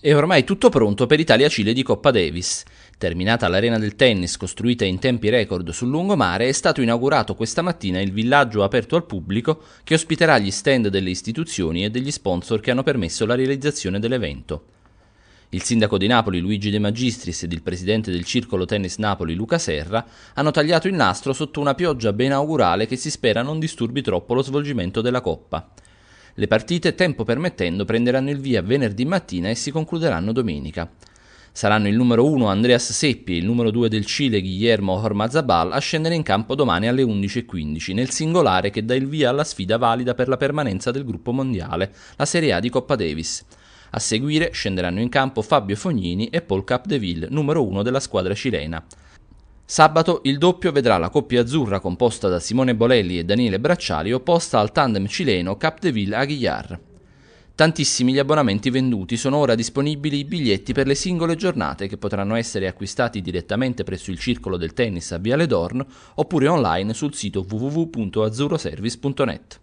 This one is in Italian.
È ormai tutto pronto per Italia-Cile di Coppa Davis. Terminata l'arena del tennis costruita in tempi record sul lungomare, è stato inaugurato questa mattina il villaggio aperto al pubblico che ospiterà gli stand delle istituzioni e degli sponsor che hanno permesso la realizzazione dell'evento. Il sindaco di Napoli Luigi De Magistris ed il presidente del Circolo Tennis Napoli Luca Serra hanno tagliato il nastro sotto una pioggia ben augurale che si spera non disturbi troppo lo svolgimento della Coppa. Le partite, tempo permettendo, prenderanno il via venerdì mattina e si concluderanno domenica. Saranno il numero 1 Andreas Seppi e il numero 2 del Cile Guillermo Hormazabal a scendere in campo domani alle 11.15 nel singolare che dà il via alla sfida valida per la permanenza del gruppo mondiale, la Serie A di Coppa Davis. A seguire scenderanno in campo Fabio Fognini e Paul Capdeville, numero 1 della squadra cilena. Sabato il doppio vedrà la coppia azzurra composta da Simone Bolelli e Daniele Bracciali opposta al tandem cileno Capdeville Aguilar. Tantissimi gli abbonamenti venduti, sono ora disponibili i biglietti per le singole giornate che potranno essere acquistati direttamente presso il Circolo del Tennis a Viale Dorn oppure online sul sito www.azzurroservice.net.